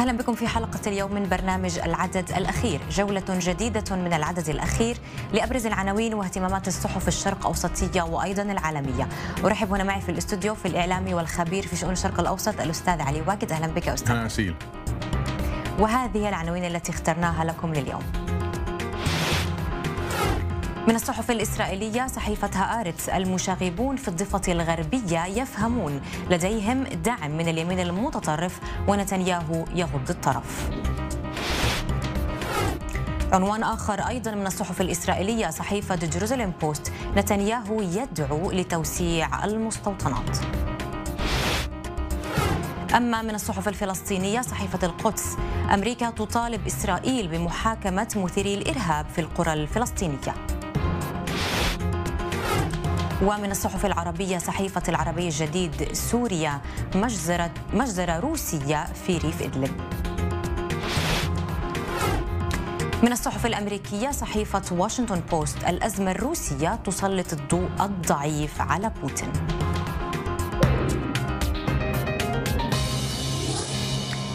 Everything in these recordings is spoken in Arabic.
أهلا بكم في حلقة اليوم من برنامج العدد الأخير جولة جديدة من العدد الأخير لأبرز العناوين واهتمامات الصحف الشرق أوسطية وأيضا العالمية أرحب هنا معي في الاستوديو في الإعلامي والخبير في شؤون الشرق الأوسط الأستاذ علي واكد أهلا بك أستاذ أهلا وسهلا. وهذه العناوين التي اخترناها لكم لليوم من الصحف الإسرائيلية صحيفة هآرتس المشاغبون في الضفة الغربية يفهمون لديهم دعم من اليمين المتطرف ونتنياهو يغض الطرف عنوان آخر أيضا من الصحف الإسرائيلية صحيفة جيروزاليم بوست نتنياهو يدعو لتوسيع المستوطنات أما من الصحف الفلسطينية صحيفة القدس أمريكا تطالب إسرائيل بمحاكمة مثيري الإرهاب في القرى الفلسطينية ومن الصحف العربية صحيفة العربي الجديد سوريا مجزرة, مجزرة روسية في ريف إدلب من الصحف الأمريكية صحيفة واشنطن بوست الأزمة الروسية تسلط الضوء الضعيف على بوتين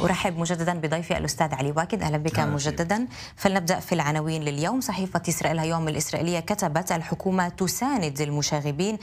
ارحب مجددا بضيفي الاستاذ علي واكد اهلا بك أهلا نعم، مجددا فلنبدا في العناوين لليوم صحيفه اسرائيل اليوم الاسرائيليه كتبت الحكومه تساند المشاغبين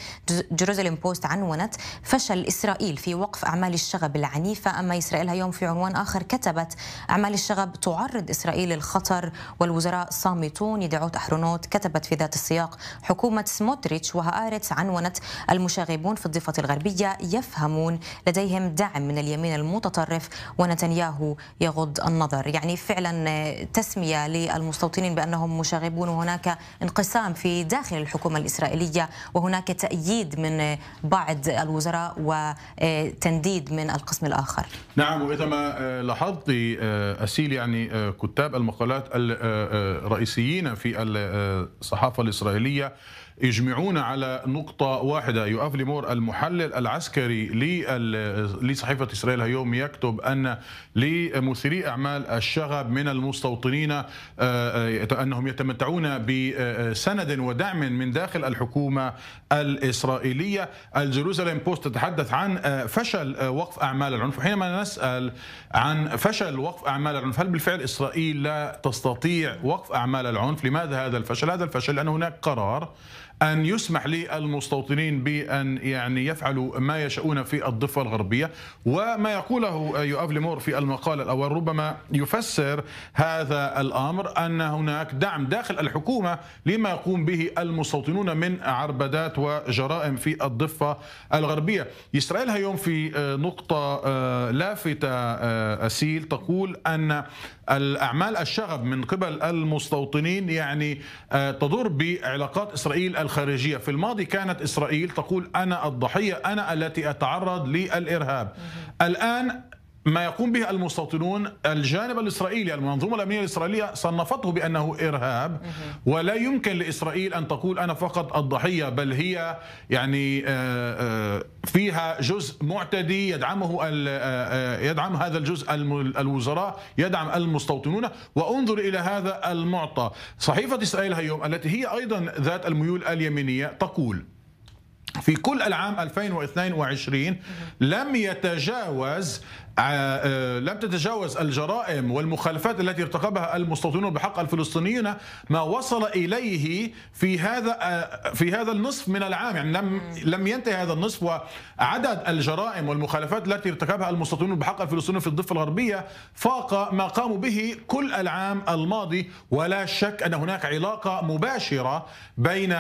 جروزلين بوست عنونت فشل اسرائيل في وقف اعمال الشغب العنيفه اما اسرائيل اليوم في عنوان اخر كتبت اعمال الشغب تعرض اسرائيل للخطر والوزراء صامتون يدعوت احرونوت كتبت في ذات السياق حكومه سموتريتش وهآرتس عنونت المشاغبون في الضفه الغربيه يفهمون لديهم دعم من اليمين المتطرف ونتنياهو نتنياهو يغض النظر يعني فعلا آه، تسمية للمستوطنين بأنهم مشاغبون وهناك انقسام في داخل الحكومة الإسرائيلية وهناك تأييد من آه، بعض الوزراء وتنديد آه، من القسم الآخر نعم وإذا ما لاحظت أسيل يعني كتاب المقالات الرئيسيين في الصحافة الإسرائيلية يجمعون على نقطة واحدة يؤاف مور المحلل العسكري لصحيفة إسرائيل اليوم يكتب أن لمثيري أعمال الشغب من المستوطنين آه، آه، أنهم يتمتعون بسند ودعم من داخل الحكومة الإسرائيلية الجروزالم بوست تتحدث عن آه، فشل وقف أعمال العنف حينما نسأل عن فشل وقف أعمال العنف هل بالفعل إسرائيل لا تستطيع وقف أعمال العنف لماذا هذا الفشل؟ هذا الفشل لأن هناك قرار أن يسمح للمستوطنين بأن يعني يفعلوا ما يشاؤون في الضفة الغربية وما يقوله يؤف ليمور في المقال الأول ربما يفسر هذا الأمر أن هناك دعم داخل الحكومة لما يقوم به المستوطنون من عربدات وجرائم في الضفة الغربية إسرائيل اليوم في آه، نقطة آه، لافتة آه، أسيل تقول أن الأعمال الشغب من قبل المستوطنين يعني تضر بعلاقات إسرائيل الخارجية في الماضي كانت إسرائيل تقول أنا الضحية أنا التي أتعرض للإرهاب الآن ما يقوم به المستوطنون الجانب الإسرائيلي المنظومة الأمنية الإسرائيلية صنفته بأنه إرهاب ولا يمكن لإسرائيل أن تقول أنا فقط الضحية بل هي يعني آه، آه، فيها جزء معتدي يدعمه آه، يدعم هذا الجزء الوزراء يدعم المستوطنون وانظر إلى هذا المعطى صحيفة إسرائيل اليوم التي هي أيضا ذات الميول اليمينية تقول في كل العام 2022 لم يتجاوز آه، آه، لم تتجاوز الجرائم والمخالفات التي ارتكبها المستوطنون بحق الفلسطينيين ما وصل اليه في هذا آه، في هذا النصف من العام يعني لم لم ينتهي هذا النصف وعدد الجرائم والمخالفات التي ارتكبها المستوطنون بحق الفلسطينيين في الضفه الغربيه فاق ما قاموا به كل العام الماضي ولا شك ان هناك علاقه مباشره بين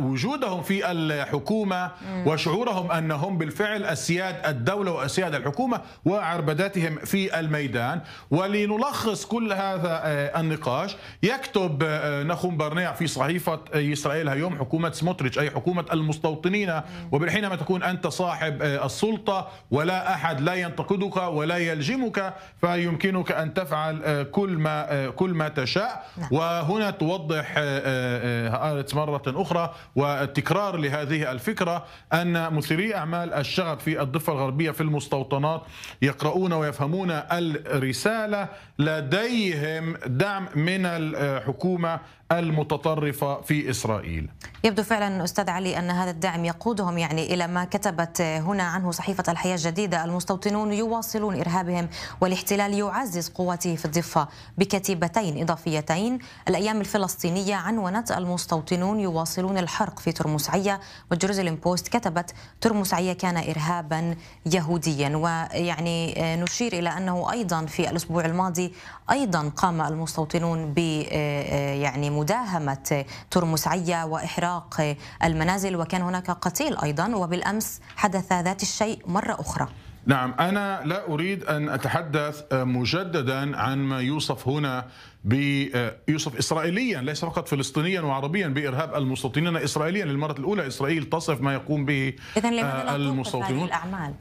وجودهم في الحكومه وشعورهم انهم بالفعل اسياد الدوله واسياد الحكومه و وعربدتهم في الميدان ولنلخص كل هذا آه، النقاش يكتب آه، نخوم برنيع في صحيفة إسرائيل هيوم حكومة سموتريتش أي حكومة المستوطنين وبحينما تكون أنت صاحب آه، السلطة ولا أحد لا ينتقدك ولا يلجمك فيمكنك أن تفعل كل ما كل ما تشاء نعم. وهنا توضح هآرتس مرة أخرى والتكرار لهذه الفكرة أن مثيري أعمال الشغب في الضفة الغربية في المستوطنات يقرؤون ويفهمون الرسالة لديهم دعم من الحكومة المتطرفة في إسرائيل يبدو فعلا أستاذ علي أن هذا الدعم يقودهم يعني إلى ما كتبت هنا عنه صحيفة الحياة الجديدة المستوطنون يواصلون إرهابهم والاحتلال يعزز قوته في الضفة بكتيبتين إضافيتين الأيام الفلسطينية عنونت المستوطنون يواصلون الحرق في ترمسعية والجروزلم بوست كتبت ترمسعية كان إرهابا يهوديا ويعني نشير إلى أنه أيضا في الأسبوع الماضي أيضا قام المستوطنون ب آه، آه، يعني مداهمة ترمسعية وإحراق المنازل وكان هناك قتيل أيضا وبالأمس حدث ذات الشيء مرة أخرى نعم أنا لا أريد أن أتحدث مجددا عن ما يوصف هنا بيوصف إسرائيليا ليس فقط فلسطينيا وعربيا بإرهاب المستوطنين إسرائيليا للمرة الأولى إسرائيل تصف ما يقوم به آه، المستوطنون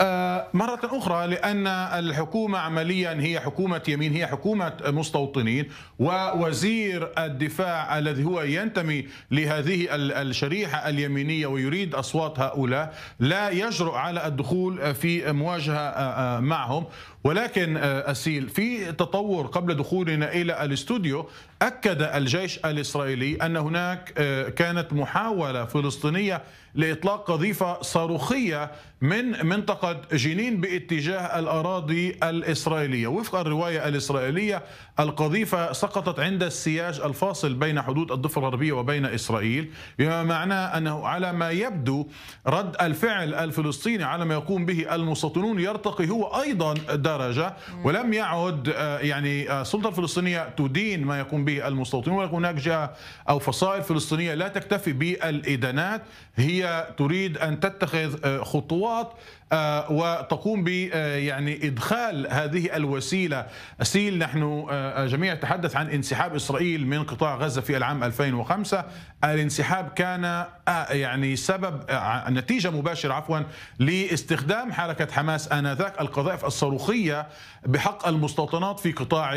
آه، مرة أخرى لأن الحكومة عمليا هي حكومة يمين هي حكومة مستوطنين ووزير الدفاع الذي هو ينتمي لهذه الشريحة اليمينية ويريد أصوات هؤلاء لا يجرؤ على الدخول في مواجهة آه، معهم ولكن آه، أسيل في تطور قبل دخولنا إلى الاستوديو أكد الجيش الإسرائيلي أن هناك آه، كانت محاولة فلسطينية لإطلاق قذيفة صاروخية من منطقة جنين باتجاه الأراضي الإسرائيلية وفق الرواية الإسرائيلية القذيفة سقطت عند السياج الفاصل بين حدود الضفة الغربية وبين إسرائيل بما معناه أنه على ما يبدو رد الفعل الفلسطيني على ما يقوم به المستوطنون يرتقي هو أيضا درجة ولم يعد آه، يعني آه، السلطة الفلسطينية تدين ما يقوم به بالمستوطنين وهناك جهة أو فصائل فلسطينية لا تكتفي بالإدانات هي تريد أن تتخذ آه، خطوات آه، وتقوم ب آه، يعني ادخال هذه الوسيله اسيل نحن آه، جميع تحدث عن انسحاب اسرائيل من قطاع غزه في العام 2005 الانسحاب كان يعني سبب نتيجه مباشره عفوا لاستخدام حركه حماس انذاك القذائف الصاروخيه بحق المستوطنات في قطاع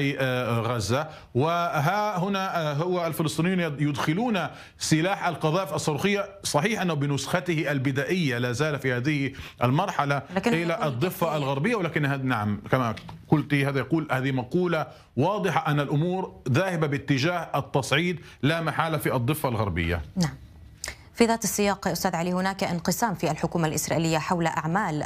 غزه وها هنا هو الفلسطينيون يدخلون سلاح القذائف الصاروخيه صحيح انه بنسخته البدائيه لا زال في هذه المرحله المرحلة إلى الضفة الغربية ولكن هذا نعم كما قلت هذا يقول هذه مقولة واضحة أن الأمور ذاهبة باتجاه التصعيد لا محالة في الضفة الغربية نعم في ذات السياق أستاذ علي هناك انقسام في الحكومة الإسرائيلية حول أعمال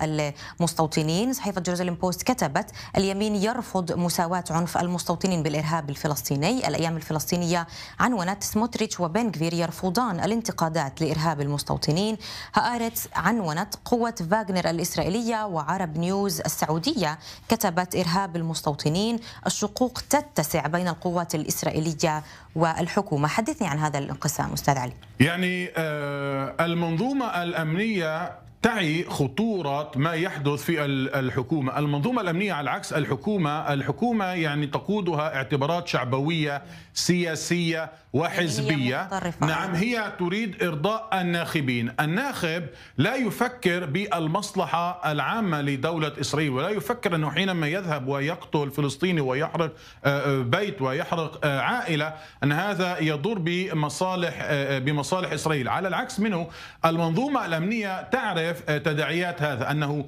المستوطنين صحيفة جيروزاليم بوست كتبت اليمين يرفض مساواة عنف المستوطنين بالإرهاب الفلسطيني الأيام الفلسطينية عنونت سموتريتش وبن يرفضان الانتقادات لإرهاب المستوطنين هآرتس عنونت قوة فاغنر الإسرائيلية وعرب نيوز السعودية كتبت إرهاب المستوطنين الشقوق تتسع بين القوات الإسرائيلية والحكومة حدثني عن هذا الانقسام أستاذ علي يعني آه، المنظومة الأمنية تعي خطورة ما يحدث في الحكومة المنظومة الأمنية على العكس الحكومة الحكومة يعني تقودها اعتبارات شعبوية سياسية وحزبية نعم هي تريد إرضاء الناخبين الناخب لا يفكر بالمصلحة العامة لدولة إسرائيل ولا يفكر أنه حينما يذهب ويقتل فلسطيني ويحرق آه، آه، بيت ويحرق آه، عائلة أن هذا يضر بمصالح بمصالح إسرائيل على العكس منه المنظومة الأمنية تعرف تداعيات هذا أنه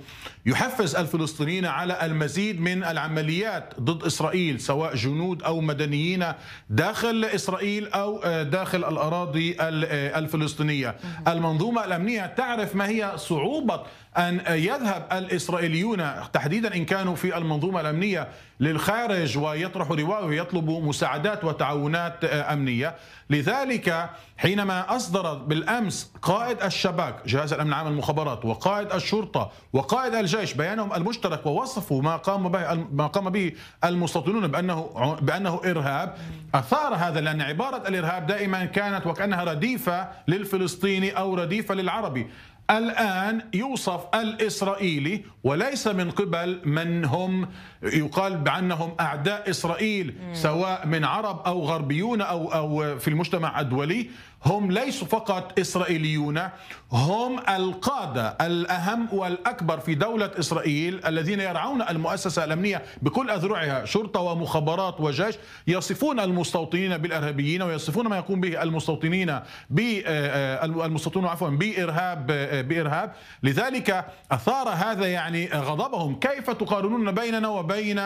يحفز الفلسطينيين على المزيد من العمليات ضد إسرائيل سواء جنود أو مدنيين داخل إسرائيل أو داخل الأراضي الفلسطينية المنظومة الأمنية تعرف ما هي صعوبة أن يذهب الإسرائيليون تحديدا إن كانوا في المنظومة الأمنية للخارج ويطرحوا رواية ويطلبوا مساعدات وتعاونات آه، أمنية لذلك حينما أصدر بالأمس قائد الشباك جهاز الأمن العام المخابرات وقائد الشرطة وقائد الجيش بيانهم المشترك ووصفوا ما قام به ما قام به المستوطنون بأنه بأنه إرهاب أثار هذا لأن عبارة الإرهاب دائما كانت وكأنها رديفة للفلسطيني أو رديفة للعربي الآن يوصف الإسرائيلي وليس من قبل من هم يقال بأنهم أعداء إسرائيل سواء من عرب أو غربيون أو أو في المجتمع الدولي هم ليسوا فقط إسرائيليون هم القادة الأهم والأكبر في دولة إسرائيل الذين يرعون المؤسسة الأمنية بكل أذرعها شرطة ومخابرات وجيش يصفون المستوطنين بالإرهابيين ويصفون ما يقوم به المستوطنين آه، آه، المستوطنون عفوا بإرهاب آه، بإرهاب لذلك أثار هذا يعني غضبهم كيف تقارنون بيننا وبين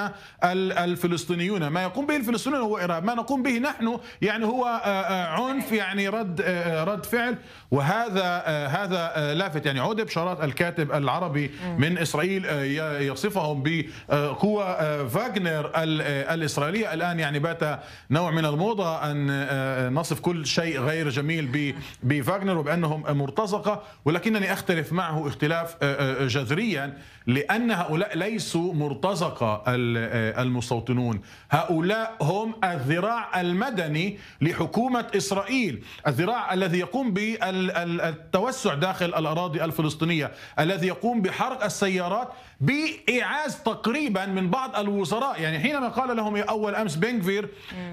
الفلسطينيون ما يقوم به الفلسطينيون هو إرهاب ما نقوم به نحن يعني هو عنف يعني رد آه، آه، رد فعل وهذا آه، هذا لافت يعني عود بشارات الكاتب العربي من اسرائيل يصفهم بقوى فاغنر الاسرائيليه الان يعني بات نوع من الموضه ان نصف كل شيء غير جميل بفاغنر وبانهم مرتزقه ولكنني اختلف معه اختلاف جذريا لان هؤلاء ليسوا مرتزقه المستوطنون هؤلاء هم الذراع المدني لحكومه اسرائيل الذراع الذي يقوم بالتوسع داخل الأراضي الفلسطينية الذي يقوم بحرق السيارات بإعاز تقريبا من بعض الوزراء يعني حينما قال لهم أول أمس بينغفير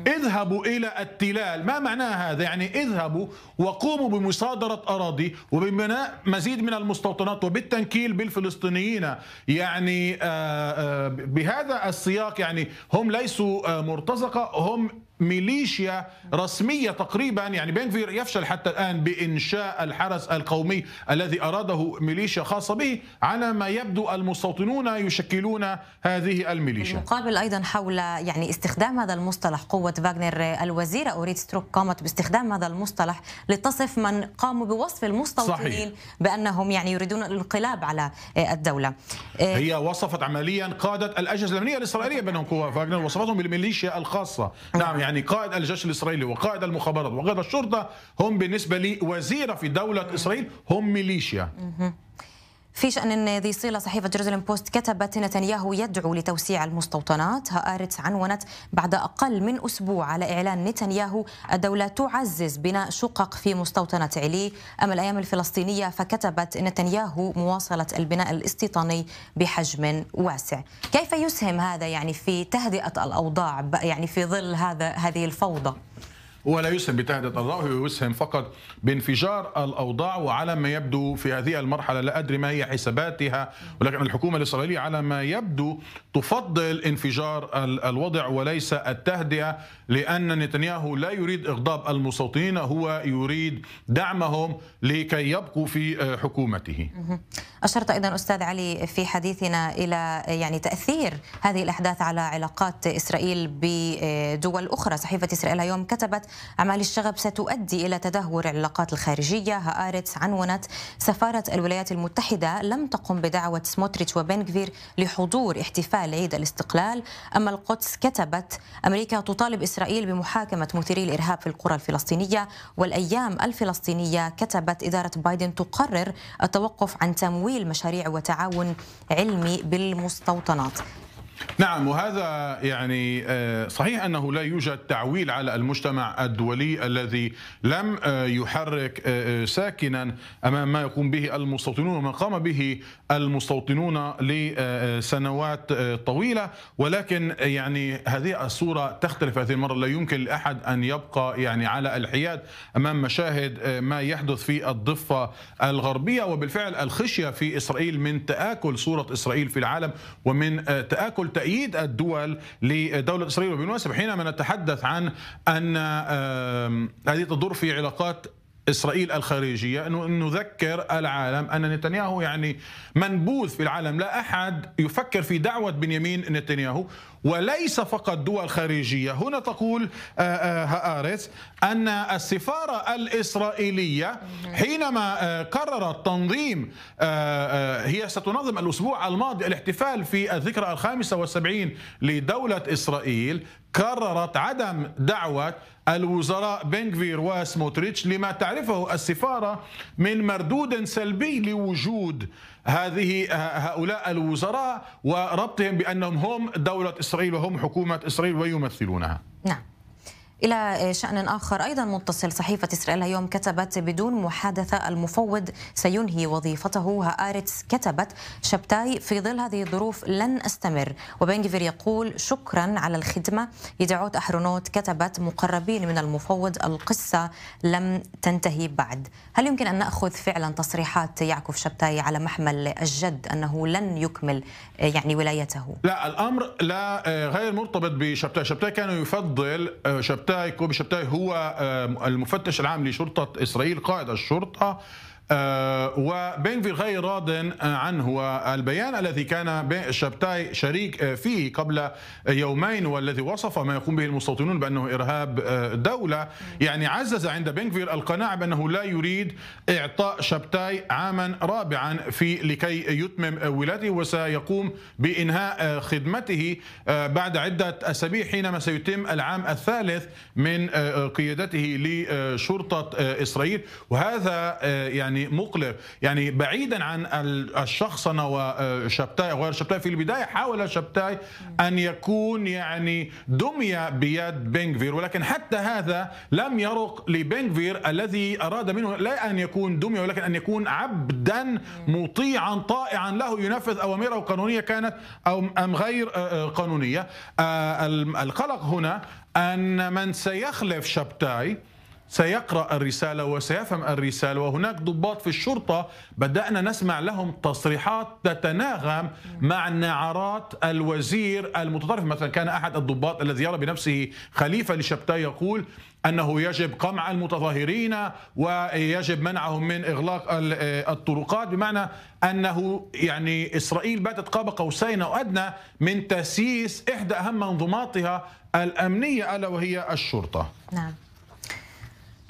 اذهبوا إلى التلال ما معناه هذا يعني اذهبوا وقوموا بمصادرة أراضي وببناء مزيد من المستوطنات وبالتنكيل بالفلسطينيين يعني آه، آه، بهذا السياق يعني هم ليسوا آه، مرتزقة هم ميليشيا رسمية تقريبا يعني بنفير يفشل حتى الآن بإنشاء الحرس القومي الذي أراده ميليشيا خاصة به على ما يبدو المستوطنون يشكلون هذه الميليشيا مقابل أيضا حول يعني استخدام هذا المصطلح قوة فاغنر الوزيرة أوريت ستروك قامت باستخدام هذا المصطلح لتصف من قاموا بوصف المستوطنين صحيح. بأنهم يعني يريدون الانقلاب على آه، الدولة آه، هي وصفت عمليا قادة الأجهزة الأمنية الإسرائيلية بأنهم قوة فاغنر وصفتهم بالميليشيا الخاصة نعم, نعم. يعني يعني قائد الجيش الإسرائيلي وقائد المخابرات وقائد الشرطة هم بالنسبة لي وزيرة في دولة إسرائيل هم ميليشيا في شأن ذي صلة صحيفة جيروزاليم بوست كتبت نتنياهو يدعو لتوسيع المستوطنات هآرتس عنونت بعد أقل من أسبوع على إعلان نتنياهو الدولة تعزز بناء شقق في مستوطنة علي أما الأيام الفلسطينية فكتبت نتنياهو مواصلة البناء الاستيطاني بحجم واسع كيف يسهم هذا يعني في تهدئة الأوضاع يعني في ظل هذا هذه الفوضى هو لا يسهم بتهدئة هو ويسهم فقط بانفجار الأوضاع وعلى ما يبدو في هذه المرحلة لا أدري ما هي حساباتها ولكن الحكومة الإسرائيلية على ما يبدو تفضل انفجار الوضع وليس التهدئة لأن نتنياهو لا يريد إغضاب المستوطنين هو يريد دعمهم لكي يبقوا في آه، حكومته أشرت أيضا أستاذ علي في حديثنا إلى يعني تأثير هذه الأحداث على علاقات إسرائيل بدول أخرى صحيفة إسرائيل اليوم كتبت أعمال الشغب ستؤدي إلى تدهور العلاقات الخارجية هآرتس عنونت سفارة الولايات المتحدة لم تقم بدعوة سموتريتش وبنكفير لحضور احتفال عيد الاستقلال أما القدس كتبت أمريكا تطالب إسرائيل بمحاكمة مثيري الإرهاب في القرى الفلسطينية والأيام الفلسطينية كتبت إدارة بايدن تقرر التوقف عن تمويل تمويل مشاريع وتعاون علمي بالمستوطنات نعم وهذا يعني آه، صحيح انه لا يوجد تعويل على المجتمع الدولي الذي لم آه، يحرك آه، ساكنا امام ما يقوم به المستوطنون وما قام به المستوطنون لسنوات طويله ولكن يعني هذه الصوره تختلف هذه المره لا يمكن لاحد ان يبقى يعني على الحياد امام مشاهد ما يحدث في الضفه الغربيه وبالفعل الخشيه في اسرائيل من تاكل صوره اسرائيل في العالم ومن تاكل تأييد الدول لدولة إسرائيل وبالمناسبة حينما نتحدث عن أن هذه تدور في علاقات اسرائيل الخارجيه انه نذكر العالم ان نتنياهو يعني منبوذ في العالم لا احد يفكر في دعوه بنيامين نتنياهو وليس فقط دول خارجية هنا تقول آه، آه، هآرس أن السفارة الإسرائيلية حينما آه، قررت تنظيم هي ستنظم الأسبوع الماضي الاحتفال في الذكرى الخامسة والسبعين لدولة إسرائيل قررت عدم دعوة الوزراء بنكفير وسموتريتش لما تعرفه السفارة من مردود سلبي لوجود هذه هؤلاء الوزراء وربطهم بأنهم هم دولة إسرائيل وهم حكومة إسرائيل ويمثلونها نعم إلى شأن آخر أيضا متصل صحيفة إسرائيل اليوم كتبت بدون محادثة المفوض سينهي وظيفته هآرتس كتبت شبتاي في ظل هذه الظروف لن أستمر وبنجفير يقول شكرا على الخدمة يدعوت أحرونوت كتبت مقربين من المفوض القصة لم تنتهي بعد هل يمكن أن نأخذ فعلا تصريحات يعكف شبتاي على محمل الجد أنه لن يكمل يعني ولايته لا الأمر لا آه، غير مرتبط بشبتاي شبتاي كان يفضل آه، شبتاي شبتاي كوبي شبتاي هو آه، المفتش العام لشرطة إسرائيل قائد الشرطة آه، وبينفيل غير راض آه، عنه والبيان الذي كان شبتاي شريك آه، فيه قبل يومين والذي وصف ما يقوم به المستوطنون بأنه إرهاب دولة يعني عزز عند بينفيل القناعة بأنه لا يريد إعطاء شبتاي عاما رابعا في لكي يتمم ولاته وسيقوم بإنهاء خدمته بعد عدة أسابيع حينما سيتم العام الثالث من قيادته لشرطة إسرائيل وهذا يعني يعني مقلق يعني بعيدا عن الشخصنه آه، وشبتاي وغير شبتاي في البدايه حاول شبتاي ان يكون يعني دمي بيد بنغفير ولكن حتى هذا لم يرق لبنغفير الذي اراد منه لا ان يكون دمي ولكن ان يكون عبدا مطيعا طائعا له ينفذ اوامره قانونيه كانت او ام غير آه، آه، قانونيه القلق هنا ان من سيخلف شبتاي سيقرأ الرسالة وسيفهم الرسالة وهناك ضباط في الشرطة بدأنا نسمع لهم تصريحات تتناغم مع نعرات الوزير المتطرف مثلا كان أحد الضباط الذي يرى بنفسه خليفة لشبتاي يقول أنه يجب قمع المتظاهرين ويجب منعهم من إغلاق الطرقات بمعنى أنه يعني إسرائيل باتت قاب قوسين أو أدنى من تسييس إحدى أهم منظوماتها الأمنية ألا وهي الشرطة نعم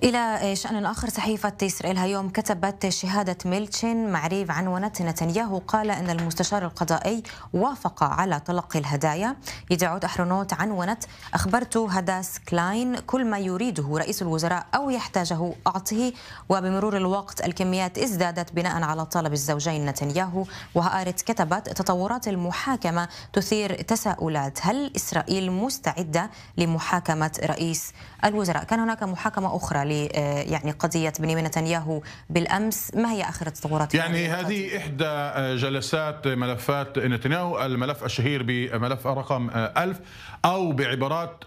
إلى شأن آخر صحيفة إسرائيل هيوم كتبت شهادة ميلتشين معريف عنونت نتنياهو قال أن المستشار القضائي وافق على تلقي الهدايا يدعود أحرونوت عنونت أخبرت هداس كلاين كل ما يريده رئيس الوزراء أو يحتاجه أعطه وبمرور الوقت الكميات ازدادت بناء على طلب الزوجين نتنياهو وهآرت كتبت تطورات المحاكمة تثير تساؤلات هل إسرائيل مستعدة لمحاكمة رئيس الوزراء كان هناك محاكمة أخرى آه، يعني قضية بنيامين نتنياهو بالأمس ما هي آخر التطورات يعني هذه إحدى آه، جلسات ملفات نتنياهو الملف الشهير بملف آه، رقم ألف أو بعبارات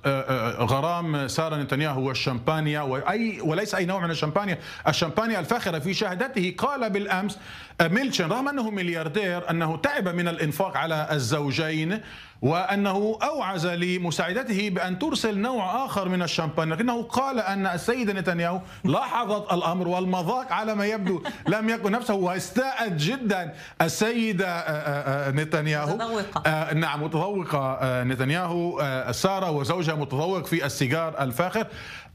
غرام سارة نتنياهو والشمبانيا وأي وليس أي نوع من الشمبانيا الشمبانيا الفاخرة في شهادته قال بالأمس ميلشن رغم أنه ملياردير أنه تعب من الإنفاق على الزوجين وأنه أوعز لمساعدته بأن ترسل نوع آخر من الشامبان لكنه قال أن السيدة نتنياهو لاحظت الأمر والمذاق على ما يبدو لم يكن نفسه واستاءت جدا السيدة آه، آه، آه، نتنياهو متذوقة نعم متذوقة نتنياهو سارة وزوجها متذوق في السيجار الفاخر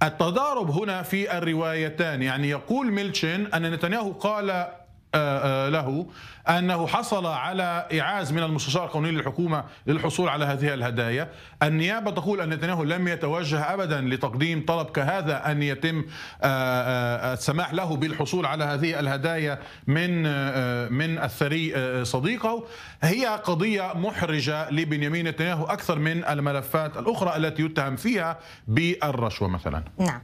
التضارب هنا في الروايتان يعني يقول ميلتشن أن نتنياهو قال آه، آه، له أنه حصل على إعاز من المستشار القانوني للحكومة للحصول على هذه الهدايا النيابة تقول أن نتنياهو لم يتوجه أبدا لتقديم طلب كهذا أن يتم آه، السماح له بالحصول على هذه الهدايا من من الثري صديقه هي قضية محرجة لبنيامين نتنياهو أكثر من الملفات الأخرى التي يتهم فيها بالرشوة مثلا نعم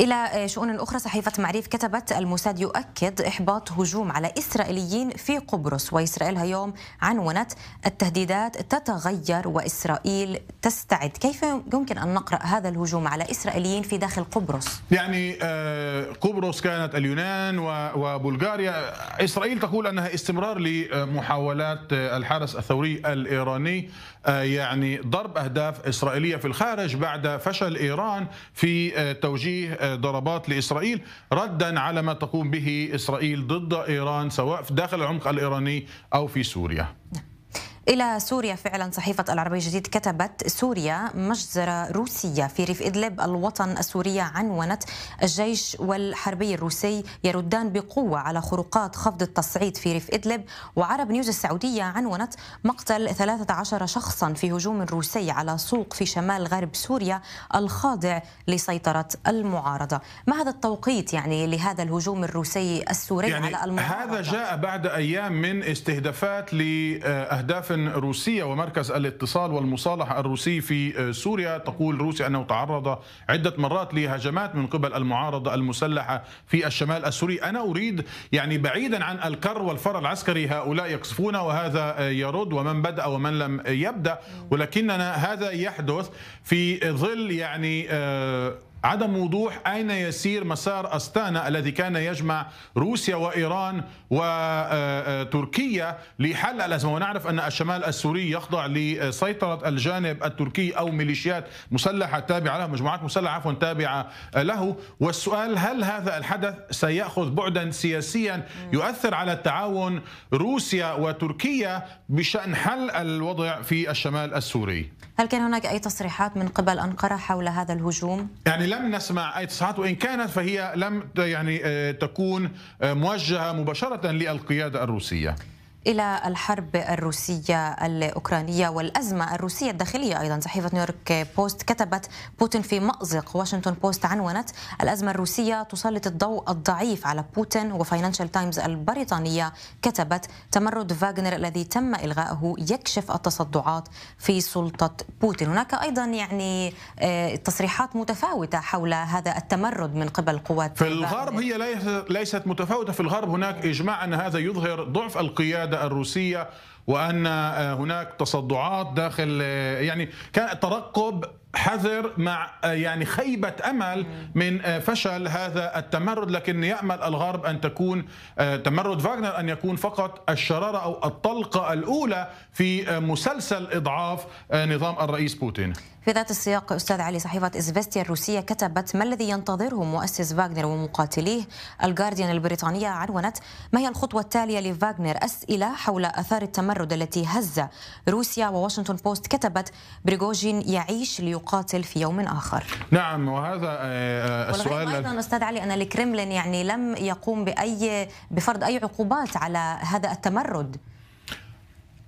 إلى شؤون أخرى صحيفة معريف كتبت الموساد يؤكد إحباط هجوم على إسرائيليين في قبرص وإسرائيل هيوم عنونت التهديدات تتغير وإسرائيل تستعد كيف يمكن أن نقرأ هذا الهجوم على إسرائيليين في داخل قبرص؟ يعني آه، قبرص كانت اليونان وبلغاريا إسرائيل تقول أنها استمرار لمحاولات آه، الحرس الثوري الإيراني آه، يعني ضرب أهداف إسرائيلية في الخارج بعد فشل إيران في آه، توجيه آه، ضربات لإسرائيل ردا على ما تقوم به إسرائيل ضد إيران سواء في داخل العمق الإيراني أو في سوريا نعم. إلى سوريا فعلا صحيفة العربية الجديد كتبت سوريا مجزرة روسية في ريف إدلب الوطن السورية عنونت الجيش والحربي الروسي يردان بقوة على خروقات خفض التصعيد في ريف إدلب وعرب نيوز السعودية عنونت مقتل 13 شخصا في هجوم روسي على سوق في شمال غرب سوريا الخاضع لسيطرة المعارضة ما هذا التوقيت يعني لهذا الهجوم الروسي السوري يعني على المعارضة هذا جاء بعد أيام من استهدافات لأهداف روسية ومركز الاتصال والمصالحة الروسي في آه، سوريا تقول روسيا أنه تعرض عدة مرات لهجمات من قبل المعارضة المسلحة في الشمال السوري أنا أريد يعني بعيدا عن الكر والفر العسكري هؤلاء يقصفون وهذا آه، يرد ومن بدأ ومن لم يبدأ ولكننا هذا يحدث في ظل يعني آه، عدم وضوح أين يسير مسار أستانا الذي كان يجمع روسيا وإيران وتركيا آه، آه، لحل الأزمة ونعرف أن الشمال السوري يخضع لسيطرة الجانب التركي أو ميليشيات مسلحة تابعة له مجموعات مسلحة عفوا تابعة له والسؤال هل هذا الحدث سيأخذ بعدا سياسيا يؤثر على التعاون روسيا وتركيا بشأن حل الوضع في الشمال السوري هل كان هناك أي تصريحات من قبل أنقرة حول هذا الهجوم؟ يعني لا لم نسمع أي تصريحات وإن كانت فهي لم يعني آه، تكون آه، موجهة مباشرة للقيادة الروسية إلى الحرب الروسية الأوكرانية والأزمة الروسية الداخلية أيضا صحيفة نيويورك بوست كتبت بوتين في مأزق واشنطن بوست عنونت الأزمة الروسية تسلط الضوء الضعيف على بوتين وفاينانشال تايمز البريطانية كتبت تمرد فاغنر الذي تم إلغائه يكشف التصدعات في سلطة بوتين هناك أيضا يعني آه، تصريحات متفاوتة حول هذا التمرد من قبل قوات في الغرب هي ليست متفاوتة في الغرب هناك إجماع أن هذا يظهر ضعف القيادة الروسية وان آه، هناك تصدعات داخل آه، يعني كان ترقب حذر مع آه، يعني خيبة أمل من فشل هذا التمرد لكن يأمل الغرب أن تكون تمرد فاغنر أن يكون فقط الشرارة أو الطلقة الأولى في مسلسل إضعاف نظام الرئيس بوتين في ذات السياق أستاذ علي صحيفة إزفستيا الروسية كتبت ما الذي ينتظره مؤسس فاغنر ومقاتليه الجارديان البريطانية عنونت ما هي الخطوة التالية لفاغنر أسئلة حول أثار التمرد التمرد التي هز روسيا وواشنطن بوست كتبت بريغوجين يعيش ليقاتل في يوم آخر نعم وهذا آه، آه، السؤال أيضا أستاذ علي أن الكرملين يعني لم يقوم بأي بفرض أي عقوبات على هذا التمرد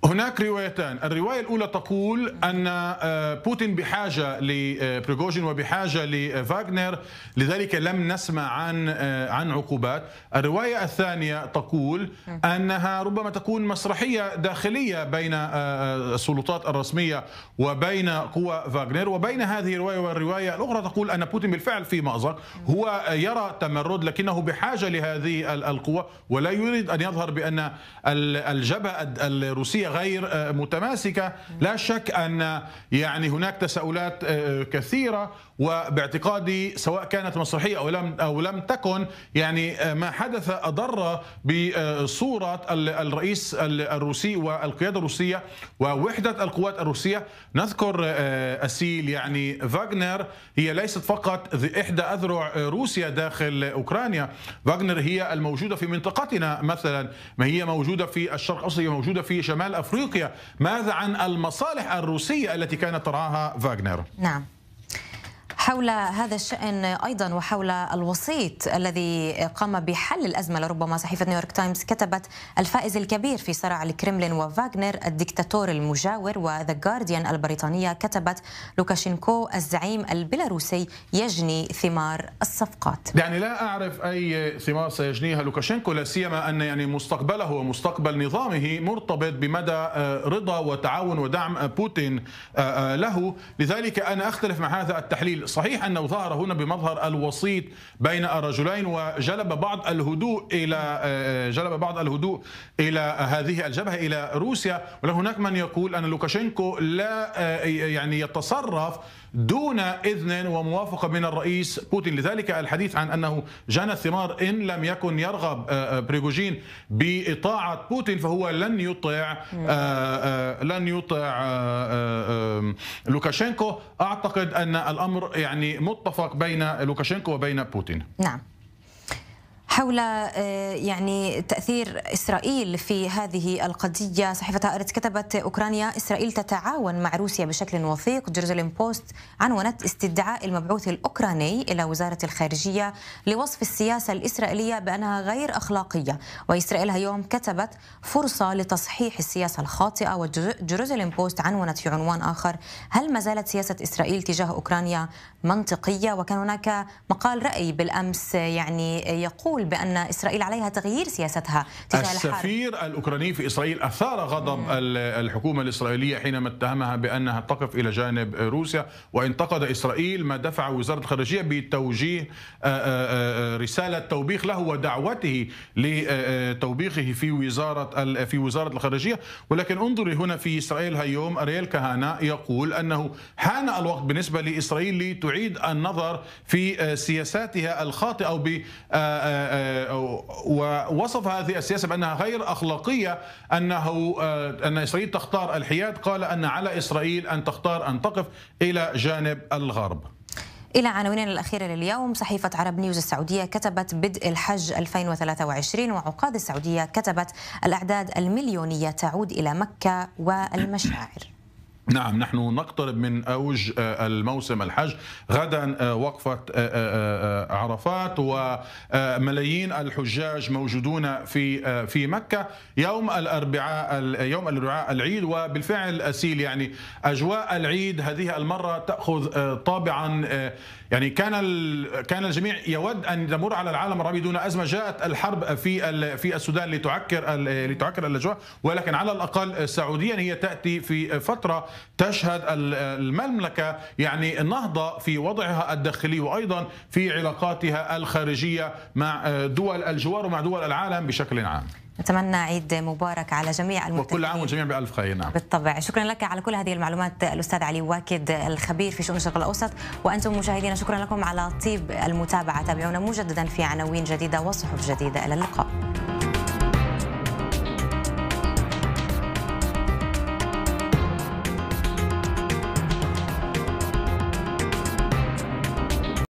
هناك روايتان الرواية الأولى تقول أن آه، بوتين بحاجة لبريغوجين آه، وبحاجة لفاغنر آه، لذلك لم نسمع عن عن عقوبات الرواية الثانية تقول أنها ربما تكون مسرحية داخلية بين السلطات الرسمية وبين قوى فاغنر وبين هذه الرواية والرواية الأخرى تقول أن بوتين بالفعل في مأزق هو يرى تمرد لكنه بحاجة لهذه القوة ولا يريد أن يظهر بأن الجبهة الروسية غير آه، متماسكة لا شك أن يعني هناك تساؤلات آه، كثيرة وباعتقادي سواء كانت مسرحية أو لم أو لم تكن يعني آه، ما حدث أضر بصورة الرئيس الروسي والقيادة الروسية ووحدة القوات الروسية نذكر أسيل يعني فاغنر هي ليست فقط إحدى أذرع روسيا داخل أوكرانيا فاغنر هي الموجودة في منطقتنا مثلا ما هي موجودة في الشرق الأوسط هي موجودة في شمال افريقيا ماذا عن المصالح الروسيه التي كانت ترعاها فاغنر نعم حول هذا الشأن أيضا وحول الوسيط الذي قام بحل الأزمة لربما صحيفة نيويورك تايمز كتبت الفائز الكبير في صراع الكريملين وفاغنر الدكتاتور المجاور وذا جارديان البريطانية كتبت لوكاشينكو الزعيم البيلاروسي يجني ثمار الصفقات يعني لا أعرف أي ثمار سيجنيها لوكاشينكو لا سيما أن يعني مستقبله ومستقبل نظامه مرتبط بمدى آه، رضا وتعاون ودعم آه، بوتين آه، له لذلك أنا أختلف مع هذا التحليل صحيح أنه ظهر هنا بمظهر الوسيط بين الرجلين وجلب بعض الهدوء إلى آه، جلب بعض الهدوء إلى هذه الجبهة إلى روسيا ولكن هناك من يقول أن لوكاشينكو لا آه، يعني يتصرف دون إذن وموافقة من الرئيس بوتين لذلك الحديث عن أنه جنى الثمار إن لم يكن يرغب آه، آه، بريغوجين بإطاعة بوتين فهو لن يطيع آه، لن يطيع لوكاشينكو أعتقد أن الأمر يعني متفق بين لوكاشينكو وبين بوتين نعم حول آه، يعني تأثير إسرائيل في هذه القضية صحيفة هارتس كتبت أوكرانيا إسرائيل تتعاون مع روسيا بشكل وثيق جيروزاليم بوست عنونت استدعاء المبعوث الأوكراني إلى وزارة الخارجية لوصف السياسة الإسرائيلية بأنها غير أخلاقية وإسرائيل اليوم كتبت فرصة لتصحيح السياسة الخاطئة وجيروزاليم بوست عنونت في عنوان آخر هل ما زالت سياسة إسرائيل تجاه أوكرانيا منطقية وكان هناك مقال رأي بالأمس يعني يقول بأن إسرائيل عليها تغيير سياستها تجاه السفير الحرب. الأوكراني في إسرائيل أثار غضب مم. الحكومة الإسرائيلية حينما اتهمها بأنها تقف إلى جانب روسيا وانتقد إسرائيل ما دفع وزارة الخارجية بتوجيه آه، آه، آه، رسالة توبيخ له ودعوته لتوبيخه في وزارة في وزارة الخارجية ولكن انظري هنا في إسرائيل هيوم أريل كهانة يقول أنه حان الوقت بالنسبة لإسرائيل لتعيد النظر في سياساتها الخاطئة أو آه، ووصف هذه السياسه بانها غير اخلاقيه انه آه، ان اسرائيل تختار الحياد قال ان على اسرائيل ان تختار ان تقف الى جانب الغرب إلى عناويننا الأخيرة لليوم صحيفة عرب نيوز السعودية كتبت بدء الحج 2023 وعقاد السعودية كتبت الأعداد المليونية تعود إلى مكة والمشاعر نعم نحن نقترب من اوج آه، الموسم الحج غدا آه، وقفه آه، عرفات وملايين الحجاج موجودون في في مكه يوم الاربعاء يوم الاربعاء العيد وبالفعل اسيل يعني اجواء العيد هذه المره تاخذ طابعا يعني كان كان الجميع يود ان تمر على العالم العربي دون ازمه جاءت الحرب في في السودان لتعكر لتعكر الاجواء ولكن على الاقل سعوديا هي تاتي في فتره تشهد المملكة يعني نهضة في وضعها الداخلي وأيضا في علاقاتها الخارجية مع آه، دول الجوار ومع دول العالم بشكل عام نتمنى عيد مبارك على جميع المتابعين وكل عام والجميع بألف خير نعم بالطبع شكرا لك على كل هذه المعلومات الأستاذ علي واكد الخبير في شؤون الشرق الأوسط وأنتم مشاهدينا شكرا لكم على طيب المتابعة تابعونا مجددا في عناوين جديدة وصحف جديدة إلى اللقاء